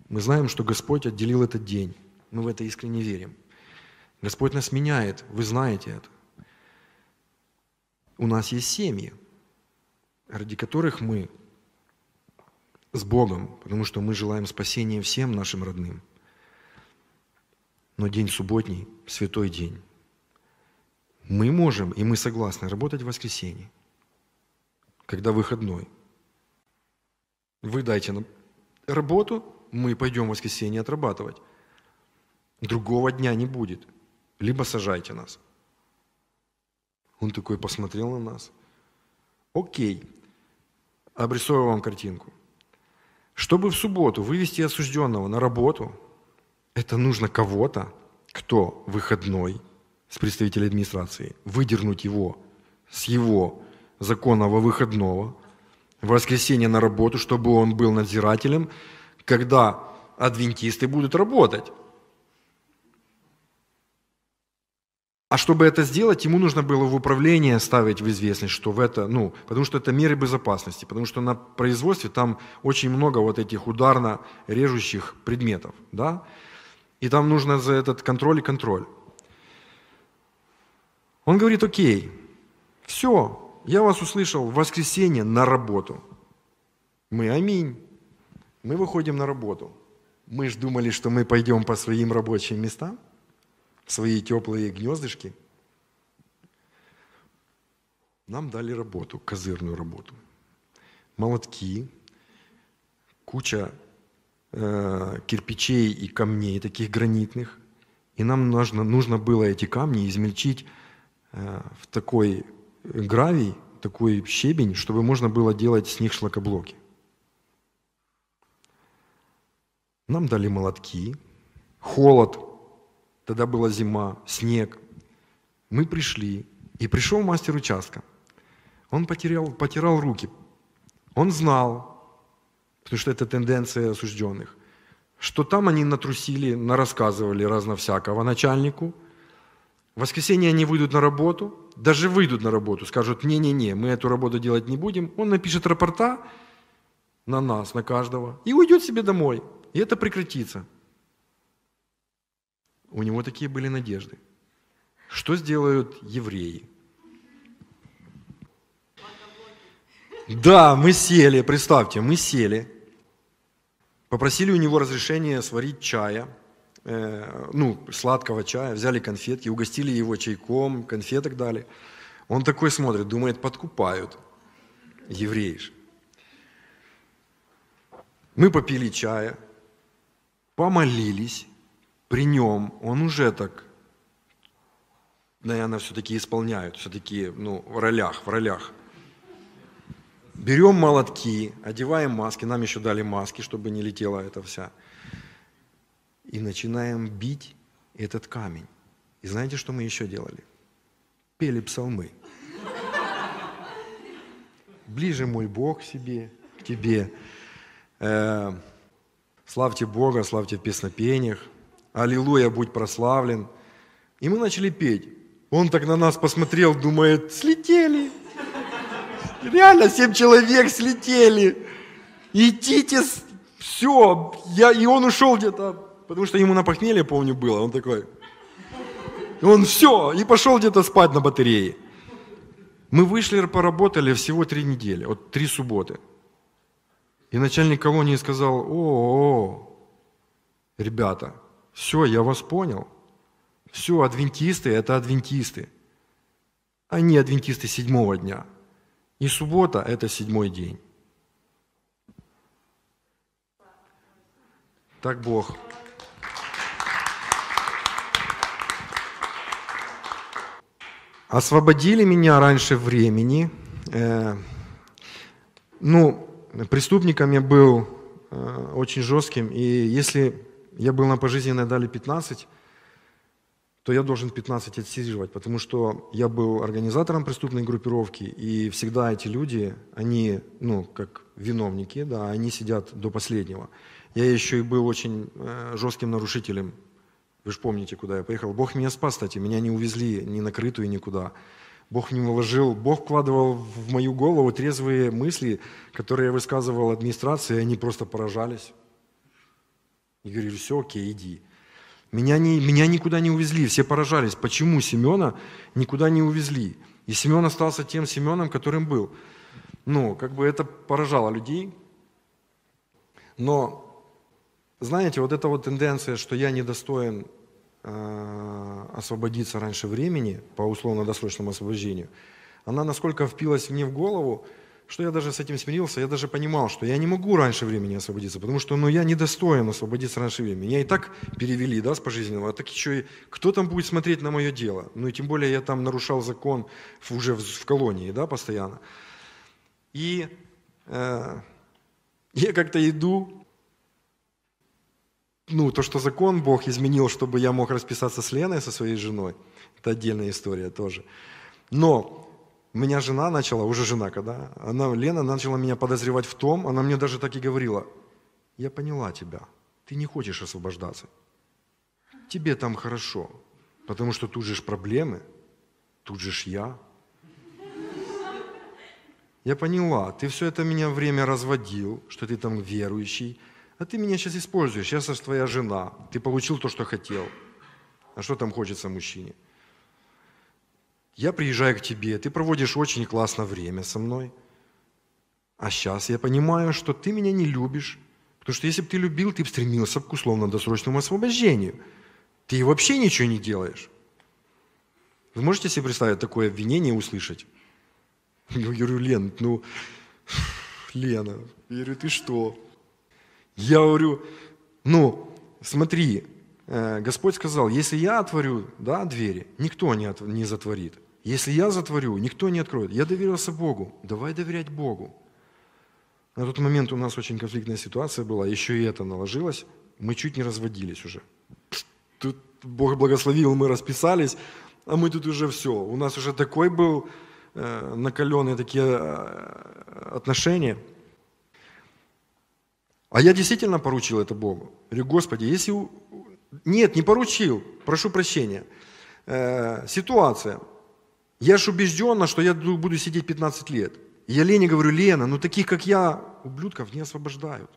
Мы знаем, что Господь отделил этот день. Мы в это искренне верим. Господь нас меняет, вы знаете это. У нас есть семьи, ради которых мы с Богом, потому что мы желаем спасения всем нашим родным. Но день субботний, святой день, мы можем и мы согласны работать в воскресенье, когда выходной – вы дайте нам работу, мы пойдем в воскресенье отрабатывать. Другого дня не будет. Либо сажайте нас. Он такой посмотрел на нас. Окей, Обрисую вам картинку. Чтобы в субботу вывести осужденного на работу, это нужно кого-то, кто выходной с представителя администрации, выдернуть его с его законного выходного, в воскресенье на работу, чтобы он был надзирателем, когда адвентисты будут работать. А чтобы это сделать, ему нужно было в управление ставить в известность, что в это, ну, потому что это меры безопасности, потому что на производстве там очень много вот этих ударно режущих предметов, да, и там нужно за этот контроль и контроль. Он говорит, окей, все, я вас услышал в воскресенье на работу. Мы аминь. Мы выходим на работу. Мы ж думали, что мы пойдем по своим рабочим местам, в свои теплые гнездышки. Нам дали работу, козырную работу. Молотки, куча э, кирпичей и камней таких гранитных. И нам нужно, нужно было эти камни измельчить э, в такой гравий, такой щебень, чтобы можно было делать с них шлакоблоки. Нам дали молотки, холод, тогда была зима, снег. Мы пришли, и пришел мастер участка. Он потерял, потирал руки. Он знал, потому что это тенденция осужденных, что там они натрусили, нарассказывали разно всякого начальнику – в воскресенье они выйдут на работу, даже выйдут на работу, скажут, не-не-не, мы эту работу делать не будем. Он напишет рапорта на нас, на каждого, и уйдет себе домой. И это прекратится. У него такие были надежды. Что сделают евреи? Да, мы сели, представьте, мы сели, попросили у него разрешения сварить чая – Э, ну, сладкого чая, взяли конфетки, угостили его чайком, конфеток дали. Он такой смотрит, думает, подкупают евреиш. Мы попили чая, помолились, при нем он уже так, наверное, все-таки исполняют, все-таки ну, в ролях, в ролях. Берем молотки, одеваем маски, нам еще дали маски, чтобы не летела эта вся – и начинаем бить этот камень. И знаете, что мы еще делали? Пели псалмы. Ближе мой Бог к себе, к тебе. Э, славьте Бога, славьте в песнопениях. Аллилуйя, будь прославлен. И мы начали петь. Он так на нас посмотрел, думает, слетели. Реально, семь человек слетели. Идите, все. Я, и он ушел где-то Потому что ему на похмелье, помню, было. Он такой, он все, и пошел где-то спать на батарее. Мы вышли, поработали всего три недели, вот три субботы. И начальник колонии сказал, о, -о, -о ребята, все, я вас понял. Все, адвентисты – это адвентисты. Они адвентисты седьмого дня. И суббота – это седьмой день. Так Бог освободили меня раньше времени. Э, ну, преступником я был э, очень жестким, и если я был на пожизненной дали 15, то я должен 15 отсиживать, потому что я был организатором преступной группировки, и всегда эти люди, они, ну, как виновники, да, они сидят до последнего. Я еще и был очень э, жестким нарушителем вы же помните, куда я поехал. Бог меня спас, кстати, меня не увезли ни на крытую, никуда. Бог мне вложил, Бог вкладывал в мою голову трезвые мысли, которые я высказывал администрации, и они просто поражались. И говорили, все, окей, иди. Меня, не, меня никуда не увезли, все поражались, почему Семена никуда не увезли. И Семен остался тем Семеном, которым был. Ну, как бы это поражало людей. Но знаете, вот эта вот тенденция, что я недостоин э, освободиться раньше времени по условно-досрочному освобождению, она насколько впилась мне в голову, что я даже с этим смирился, я даже понимал, что я не могу раньше времени освободиться, потому что ну, я недостоин освободиться раньше времени. Меня и так перевели да, с пожизненного, а так еще и кто там будет смотреть на мое дело? Ну и тем более я там нарушал закон уже в, в колонии да, постоянно. И э, я как-то иду ну, то, что закон Бог изменил, чтобы я мог расписаться с Леной, со своей женой, это отдельная история тоже. Но меня жена начала, уже жена когда, она, Лена начала меня подозревать в том, она мне даже так и говорила, я поняла тебя, ты не хочешь освобождаться. Тебе там хорошо, потому что тут же ж проблемы, тут же ж я. Я поняла, ты все это меня время разводил, что ты там верующий, а ты меня сейчас используешь, сейчас аж твоя жена, ты получил то, что хотел. А что там хочется мужчине? Я приезжаю к тебе, ты проводишь очень классно время со мной. А сейчас я понимаю, что ты меня не любишь. Потому что если бы ты любил, ты бы стремился к условно-досрочному освобождению. Ты вообще ничего не делаешь. Вы можете себе представить такое обвинение услышать? Ну, я говорю, Лен, ну, Лена, я говорю, ты что? Я говорю, ну, смотри, э, Господь сказал, если я отворю да, двери, никто не, от, не затворит. Если я затворю, никто не откроет. Я доверился Богу. Давай доверять Богу. На тот момент у нас очень конфликтная ситуация была, еще и это наложилось. Мы чуть не разводились уже. Тут Бог благословил, мы расписались, а мы тут уже все. У нас уже такой был э, накаленные такие э, отношения – а я действительно поручил это Богу. Говорю, Господи, если... Нет, не поручил, прошу прощения. Э, ситуация. Я же убеждена, что я буду сидеть 15 лет. И я Лене говорю, Лена, ну таких, как я, ублюдков не освобождают.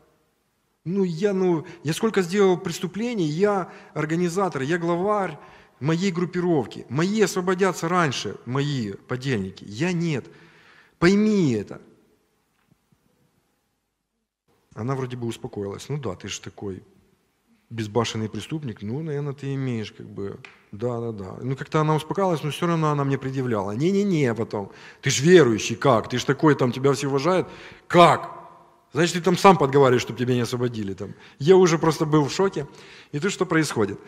Ну я, ну, я сколько сделал преступлений, я организатор, я главарь моей группировки. Мои освободятся раньше, мои подельники. Я нет. Пойми это. Она вроде бы успокоилась. Ну да, ты же такой безбашенный преступник, ну, наверное, ты имеешь, как бы, да-да-да. Ну, как-то она успокаивалась, но все равно она мне предъявляла. Не-не-не, потом, ты ж верующий, как? Ты ж такой, там, тебя все уважают. Как? Значит, ты там сам подговариваешь, чтобы тебя не освободили. Там. Я уже просто был в шоке. И ты что происходит?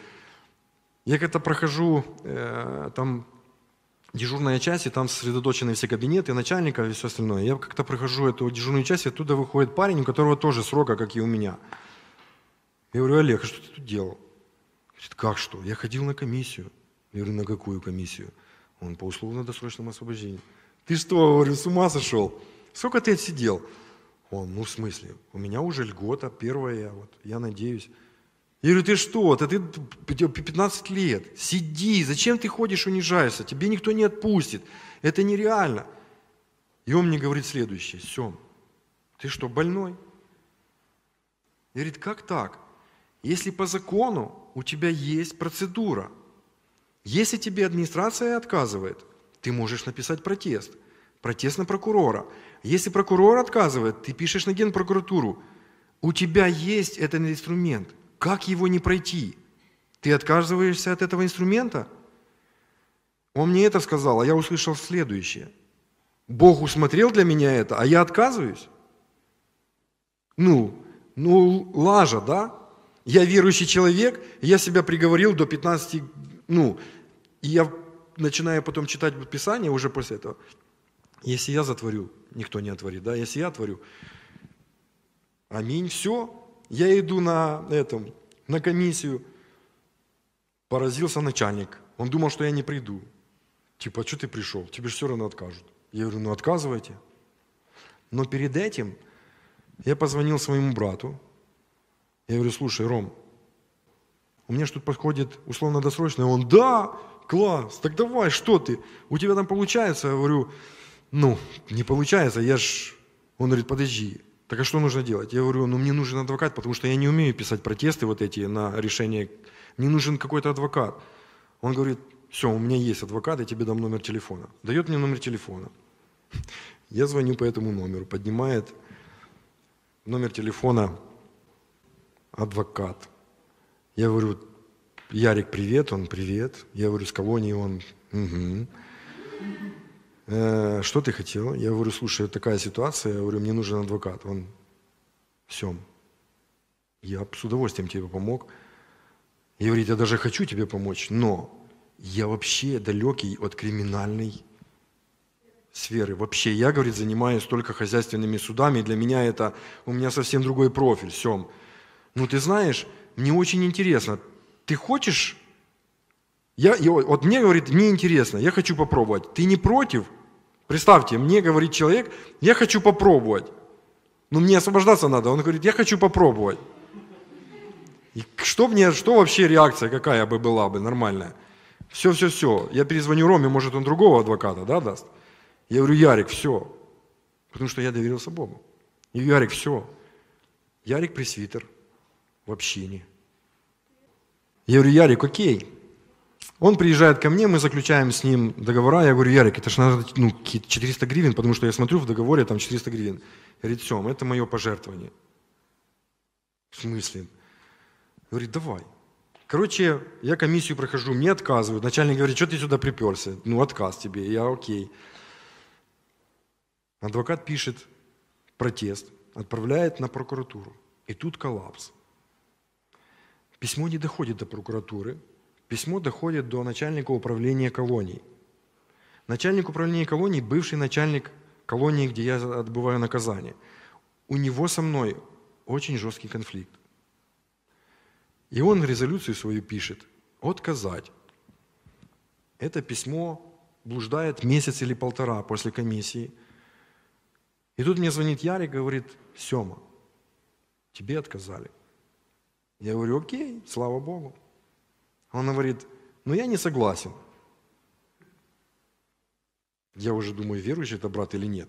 Я как-то прохожу э, там дежурная часть, и там сосредоточены все кабинеты, начальника и все остальное. Я как-то прохожу эту дежурную часть, и оттуда выходит парень, у которого тоже срока, как и у меня. Я говорю, Олег, а что ты тут делал? Говорит, как что? Я ходил на комиссию. Я говорю, на какую комиссию? Он по условно-досрочному освобождению. Ты что, говорю, с ума сошел? Сколько ты отсидел? Он, ну в смысле, у меня уже льгота первая, вот, я надеюсь. Я говорю, ты что, да ты 15 лет, сиди, зачем ты ходишь, унижаешься, тебе никто не отпустит, это нереально. И он мне говорит следующее, Сем, ты что, больной? Я говорит, как так? Если по закону у тебя есть процедура, если тебе администрация отказывает, ты можешь написать протест, протест на прокурора. Если прокурор отказывает, ты пишешь на генпрокуратуру, у тебя есть этот инструмент – как его не пройти? Ты отказываешься от этого инструмента? Он мне это сказал, а я услышал следующее. Бог усмотрел для меня это, а я отказываюсь? Ну, ну, лажа, да? Я верующий человек, я себя приговорил до 15, ну, и я начинаю потом читать Писание уже после этого. Если я затворю, никто не отворит, да? Если я отворю, аминь, все, я иду на, этом, на комиссию. Поразился начальник. Он думал, что я не приду. Типа, а что ты пришел? Тебе же все равно откажут. Я говорю, ну отказывайте. Но перед этим я позвонил своему брату. Я говорю, слушай, Ром, у меня что-то подходит условно-досрочное. Он, да, класс, так давай, что ты? У тебя там получается? Я говорю, ну, не получается, я ж... Он говорит, подожди, так а что нужно делать? Я говорю, ну мне нужен адвокат, потому что я не умею писать протесты вот эти на решение. Мне нужен какой-то адвокат. Он говорит, все, у меня есть адвокат, я тебе дам номер телефона. Дает мне номер телефона. Я звоню по этому номеру, поднимает номер телефона адвокат. Я говорю, Ярик, привет, он привет. Я говорю, с кого они? он, угу. Э, что ты хотел? Я говорю, слушай, такая ситуация, я говорю, мне нужен адвокат. Он, Сем, я с удовольствием тебе помог. Я говорю, я даже хочу тебе помочь, но я вообще далекий от криминальной сферы. Вообще, я, говорит, занимаюсь только хозяйственными судами, для меня это, у меня совсем другой профиль, Сем. Ну, ты знаешь, мне очень интересно, ты хочешь я, я, вот мне, говорит, интересно. я хочу попробовать. Ты не против? Представьте, мне говорит человек, я хочу попробовать. но ну, мне освобождаться надо. Он говорит, я хочу попробовать. И что мне, что вообще реакция какая бы была бы нормальная? Все, все, все. Я перезвоню Роме, может, он другого адвоката, да, даст? Я говорю, Ярик, все. Потому что я доверился Богу. И Ярик, все. Ярик пресвитер в общине. Я говорю, Ярик, окей, он приезжает ко мне, мы заключаем с ним договора. Я говорю, Ярик, это же надо ну, 400 гривен, потому что я смотрю в договоре, там 400 гривен. Говорит, Сем, это мое пожертвование. В смысле? Говорит, давай. Короче, я комиссию прохожу, мне отказывают. Начальник говорит, что ты сюда приперся? Ну, отказ тебе. Я окей. Адвокат пишет протест, отправляет на прокуратуру. И тут коллапс. Письмо не доходит до прокуратуры, Письмо доходит до начальника управления колонией. Начальник управления колонией – бывший начальник колонии, где я отбываю наказание. У него со мной очень жесткий конфликт. И он резолюцию свою пишет «Отказать». Это письмо блуждает месяц или полтора после комиссии. И тут мне звонит Ярик, говорит, Сема, тебе отказали. Я говорю, окей, слава Богу. Он говорит, ну я не согласен. Я уже думаю, верующий это брат или нет.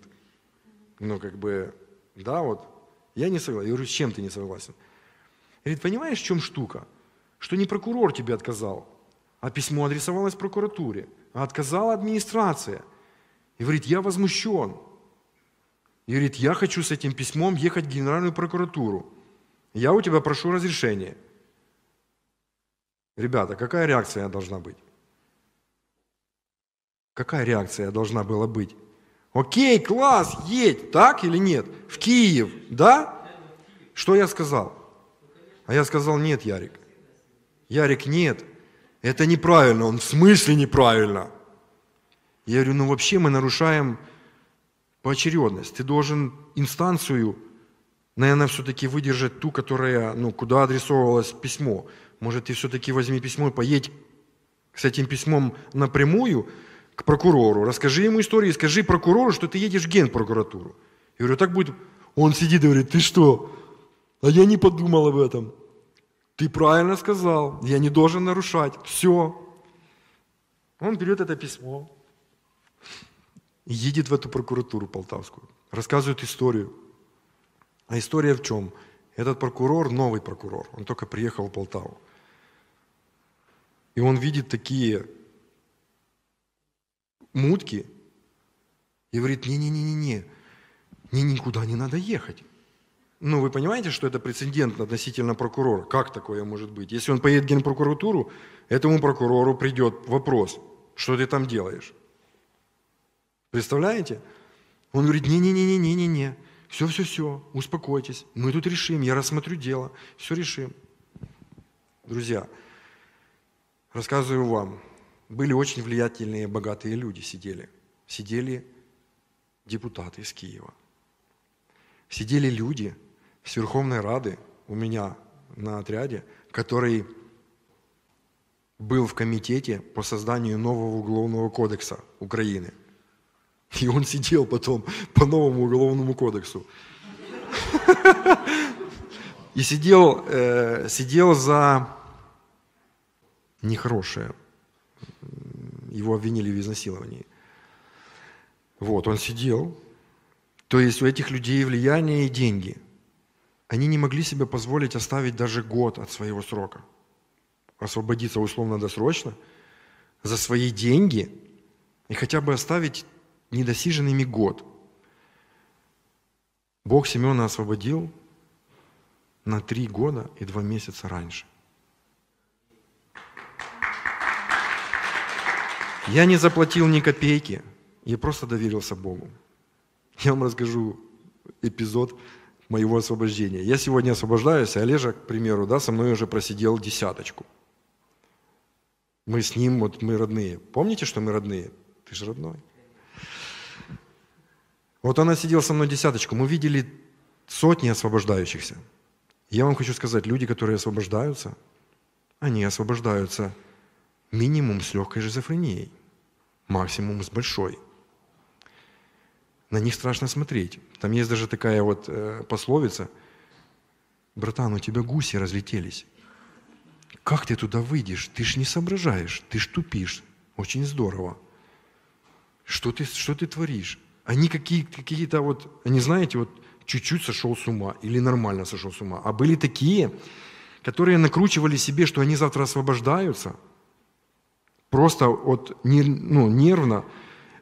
Но как бы, да, вот, я не согласен. Я говорю, с чем ты не согласен? Говорит, понимаешь, в чем штука? Что не прокурор тебе отказал, а письмо адресовалось прокуратуре, а отказала администрация. И говорит, я возмущен. И говорит, я хочу с этим письмом ехать в Генеральную прокуратуру. Я у тебя прошу разрешения. Ребята, какая реакция должна быть? Какая реакция должна была быть? Окей, класс, едь, так или нет? В Киев, да? Что я сказал? А я сказал, нет, Ярик. Ярик, нет, это неправильно. Он в смысле неправильно? Я говорю, ну вообще мы нарушаем поочередность. Ты должен инстанцию, наверное, все-таки выдержать ту, которая, ну, куда адресовывалось письмо может, ты все-таки возьми письмо и поедь с этим письмом напрямую к прокурору, расскажи ему историю и скажи прокурору, что ты едешь в генпрокуратуру. Я говорю, так будет. Он сидит и говорит, ты что? А я не подумал об этом. Ты правильно сказал, я не должен нарушать. Все. Он берет это письмо, едет в эту прокуратуру полтавскую, рассказывает историю. А история в чем? Этот прокурор, новый прокурор, он только приехал в Полтаву. И он видит такие мутки и говорит, не-не-не-не-не, мне никуда не надо ехать. Ну, вы понимаете, что это прецедент относительно прокурора? Как такое может быть? Если он поедет в генпрокуратуру, этому прокурору придет вопрос, что ты там делаешь? Представляете? Он говорит, не-не-не-не-не-не-не, все-все-все, успокойтесь, мы тут решим, я рассмотрю дело, все решим. Друзья, Рассказываю вам, были очень влиятельные, богатые люди сидели. Сидели депутаты из Киева. Сидели люди с Верховной Рады у меня на отряде, который был в комитете по созданию нового уголовного кодекса Украины. И он сидел потом по новому уголовному кодексу. И сидел, э, сидел за нехорошее. Его обвинили в изнасиловании. Вот, он сидел. То есть у этих людей влияние и деньги. Они не могли себе позволить оставить даже год от своего срока. Освободиться условно-досрочно за свои деньги и хотя бы оставить недосиженными год. Бог Семена освободил на три года и два месяца раньше – Я не заплатил ни копейки, я просто доверился Богу. Я вам расскажу эпизод моего освобождения. Я сегодня освобождаюсь, а Олежа, к примеру, да, со мной уже просидел десяточку. Мы с ним, вот мы родные. Помните, что мы родные? Ты же родной. Вот она сидела со мной десяточку. Мы видели сотни освобождающихся. Я вам хочу сказать, люди, которые освобождаются, они освобождаются минимум с легкой шизофренией максимум с большой. На них страшно смотреть. Там есть даже такая вот э, пословица. «Братан, у тебя гуси разлетелись. Как ты туда выйдешь? Ты ж не соображаешь, ты ж тупишь. Очень здорово. Что ты, что ты творишь? Они какие-то какие вот, они знаете, вот чуть-чуть сошел с ума или нормально сошел с ума. А были такие, которые накручивали себе, что они завтра освобождаются – просто от, ну, нервно.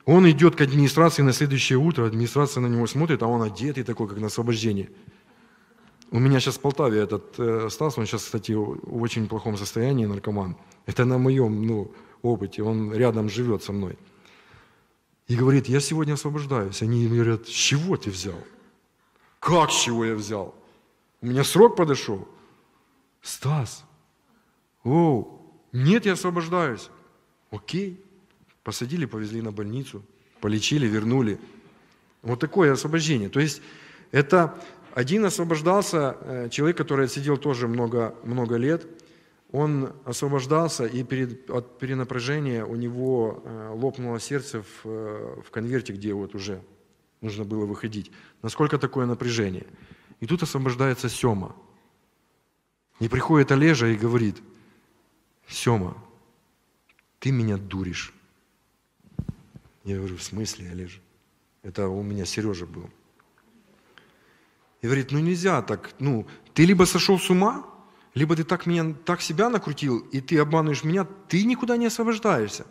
Он идет к администрации на следующее утро, администрация на него смотрит, а он одетый такой, как на освобождение. У меня сейчас в Полтаве этот э, Стас, он сейчас, кстати, в очень плохом состоянии, наркоман. Это на моем ну, опыте, он рядом живет со мной. И говорит, я сегодня освобождаюсь. Они говорят, с чего ты взял? Как с чего я взял? У меня срок подошел. Стас, оу, нет, я освобождаюсь. Окей. Посадили, повезли на больницу, полечили, вернули. Вот такое освобождение. То есть это один освобождался, э, человек, который сидел тоже много, много лет, он освобождался, и перед, от перенапряжения у него э, лопнуло сердце в, э, в конверте, где вот уже нужно было выходить. Насколько такое напряжение? И тут освобождается Сема. И приходит Олежа и говорит, Сема, ты меня дуришь. Я говорю, в смысле, Олеж? Это у меня Сережа был. И говорит, ну нельзя так, ну, ты либо сошел с ума, либо ты так, меня, так себя накрутил, и ты обманываешь меня, ты никуда не освобождаешься.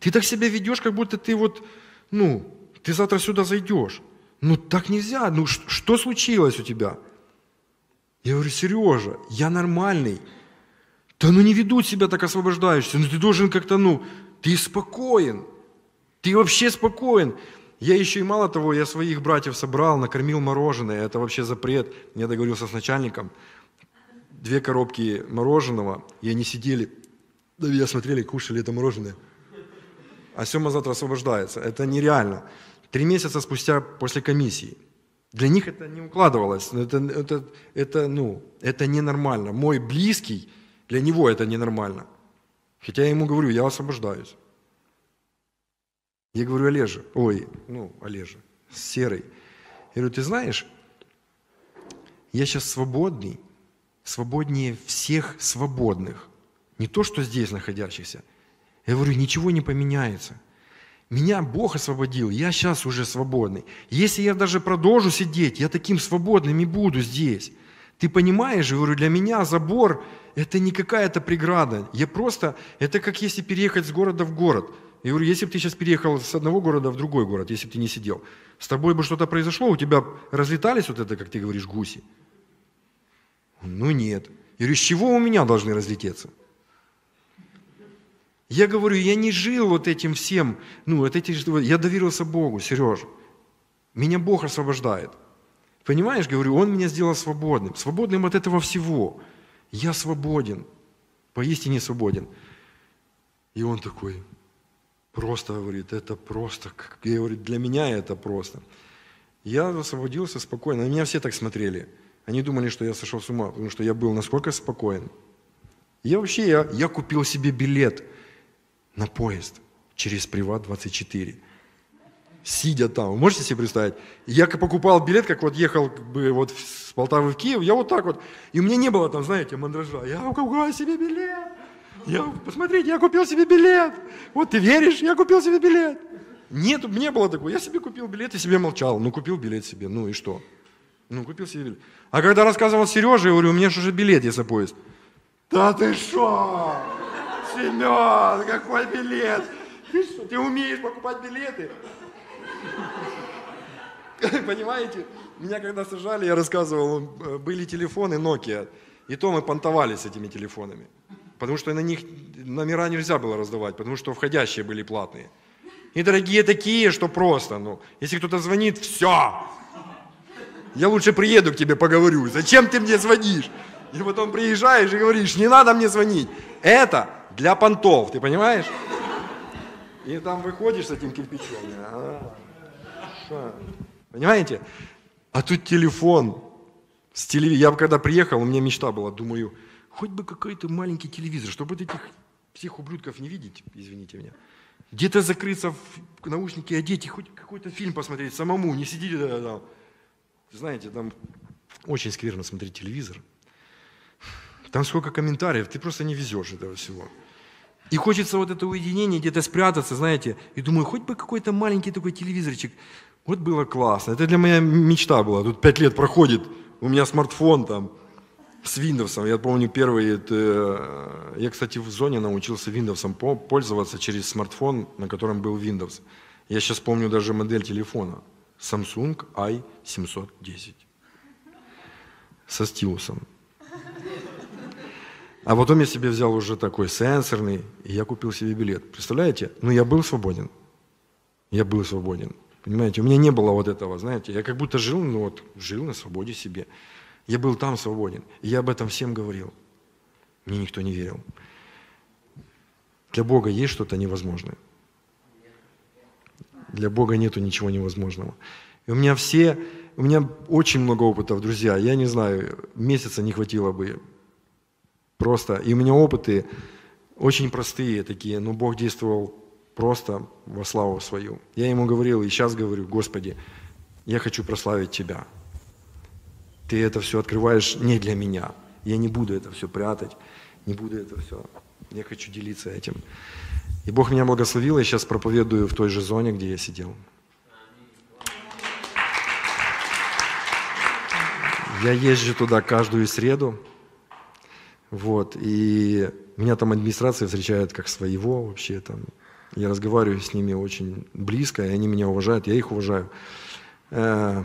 Ты так себя ведешь, как будто ты вот, ну, ты завтра сюда зайдешь. Ну так нельзя, ну что случилось у тебя? Я говорю, Сережа, я нормальный, да ну не ведут себя так освобождаешься, ну ты должен как-то, ну, ты спокоен, ты вообще спокоен. Я еще и мало того, я своих братьев собрал, накормил мороженое, это вообще запрет. Я договорился с начальником, две коробки мороженого, и они сидели, да, я смотрели, кушали это мороженое. А Сема завтра освобождается. Это нереально. Три месяца спустя после комиссии. Для них это не укладывалось. Это, это, это, ну, это ненормально. Мой близкий – для него это ненормально. Хотя я ему говорю, я освобождаюсь. Я говорю, Олеже, ой, ну, Олеже, серый. Я говорю, ты знаешь, я сейчас свободный, свободнее всех свободных. Не то, что здесь находящихся. Я говорю, ничего не поменяется. Меня Бог освободил, я сейчас уже свободный. Если я даже продолжу сидеть, я таким свободным и буду здесь. Ты понимаешь, я говорю, для меня забор это не какая-то преграда. Я просто, это как если переехать с города в город. Я говорю, если бы ты сейчас переехал с одного города в другой город, если бы ты не сидел, с тобой бы что-то произошло, у тебя разлетались вот это, как ты говоришь, гуси. Ну нет. Я говорю, с чего у меня должны разлететься? Я говорю, я не жил вот этим всем, ну, вот этих, я доверился Богу, Сереж. Меня Бог освобождает. Понимаешь, говорю, Он меня сделал свободным, свободным от этого всего я свободен, поистине свободен. И он такой, просто говорит, это просто, я говорю, для меня это просто. Я освободился спокойно, на меня все так смотрели. Они думали, что я сошел с ума, потому что я был насколько спокоен. Я вообще, я, я купил себе билет на поезд через Приват 24 сидя там. Вы можете себе представить? Я покупал билет, как вот ехал бы вот с Полтавы в Киев, я вот так вот. И у меня не было там, знаете, мандража. Я купил себе билет. Я, посмотрите, я купил себе билет. Вот ты веришь, я купил себе билет. Нет, не было такого. Я себе купил билет и себе молчал. Ну, купил билет себе, ну и что? Ну, купил себе билет. А когда рассказывал Сереже, я говорю, у меня же уже билет, если поезд. Да ты что? Семен, какой билет? Ты что, ты умеешь покупать билеты? Понимаете? Меня когда сажали, я рассказывал, э, были телефоны Nokia. И то мы понтовали с этими телефонами. Потому что на них номера нельзя было раздавать, потому что входящие были платные. И дорогие такие, что просто, ну, если кто-то звонит, все. Я лучше приеду к тебе поговорю. Зачем ты мне звонишь? И потом приезжаешь и говоришь, не надо мне звонить. Это для понтов, ты понимаешь? И там выходишь с этим кирпичом. А-а-а хорошо. Понимаете? А тут телефон. С телев... Я когда приехал, у меня мечта была, думаю, хоть бы какой-то маленький телевизор, чтобы этих всех ублюдков не видеть, извините меня. Где-то закрыться в наушники, одеть и хоть какой-то фильм посмотреть самому, не сидеть там. Знаете, там очень скверно смотреть телевизор. Там сколько комментариев, ты просто не везешь этого всего. И хочется вот это уединение где-то спрятаться, знаете. И думаю, хоть бы какой-то маленький такой телевизорчик. Вот было классно. Это для меня мечта была. Тут пять лет проходит, у меня смартфон там с Windows. Я помню первый. Это... Э, я, кстати, в зоне научился Windows пользоваться через смартфон, на котором был Windows. Я сейчас помню даже модель телефона. Samsung i710 со стилусом. А потом я себе взял уже такой сенсорный, и я купил себе билет. Представляете? Ну, я был свободен. Я был свободен. Понимаете, у меня не было вот этого, знаете, я как будто жил, ну вот, жил на свободе себе. Я был там свободен, и я об этом всем говорил. Мне никто не верил. Для Бога есть что-то невозможное. Для Бога нету ничего невозможного. И у меня все, у меня очень много опытов, друзья. Я не знаю, месяца не хватило бы. Просто. И у меня опыты очень простые такие, но Бог действовал просто во славу свою. Я ему говорил и сейчас говорю, Господи, я хочу прославить Тебя. Ты это все открываешь не для меня. Я не буду это все прятать, не буду это все. Я хочу делиться этим. И Бог меня благословил, я сейчас проповедую в той же зоне, где я сидел. Я езжу туда каждую среду, вот, и меня там администрация встречает как своего вообще, там, я разговариваю с ними очень близко, и они меня уважают, я их уважаю. Э,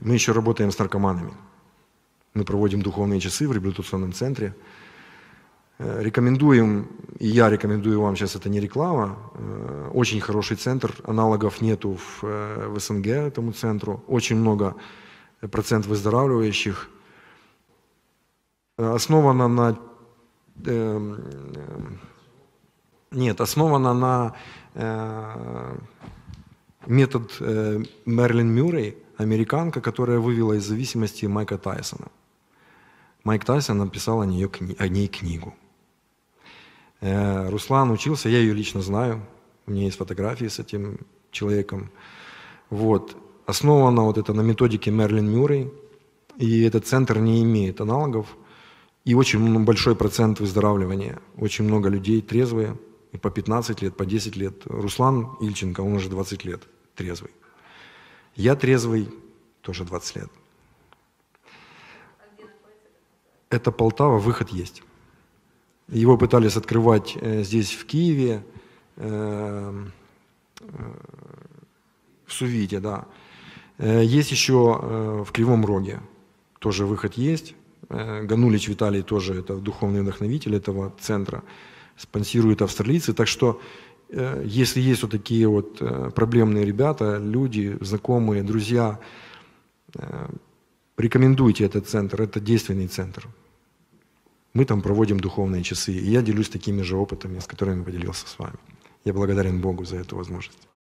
мы еще работаем с наркоманами. Мы проводим духовные часы в реабилитационном центре. Э, рекомендуем, и я рекомендую вам, сейчас это не реклама, э, очень хороший центр, аналогов нету в, в СНГ этому центру, очень много процент выздоравливающих. Основана на эм, нет, основана на э, метод э, Мерлин Мюррей, американка, которая вывела из зависимости Майка Тайсона. Майк Тайсон написал о, нее, о ней книгу. Э, Руслан учился, я ее лично знаю, у меня есть фотографии с этим человеком. Вот. Основана вот это на методике Мерлин Мюррей, и этот центр не имеет аналогов, и очень большой процент выздоравливания, очень много людей трезвые – по 15 лет, по 10 лет. Руслан Ильченко, он уже 20 лет трезвый. Я трезвый тоже 20 лет. Это Полтава, выход есть. Его пытались открывать э, здесь, в Киеве, э, э, в Сувите, да. Есть еще в Кривом Роге, тоже выход есть. Ганулич Виталий тоже это духовный вдохновитель этого центра спонсируют австралийцы. Так что, э, если есть вот такие вот э, проблемные ребята, люди, знакомые, друзья, э, рекомендуйте этот центр, это действенный центр. Мы там проводим духовные часы, и я делюсь такими же опытами, с которыми поделился с вами. Я благодарен Богу за эту возможность.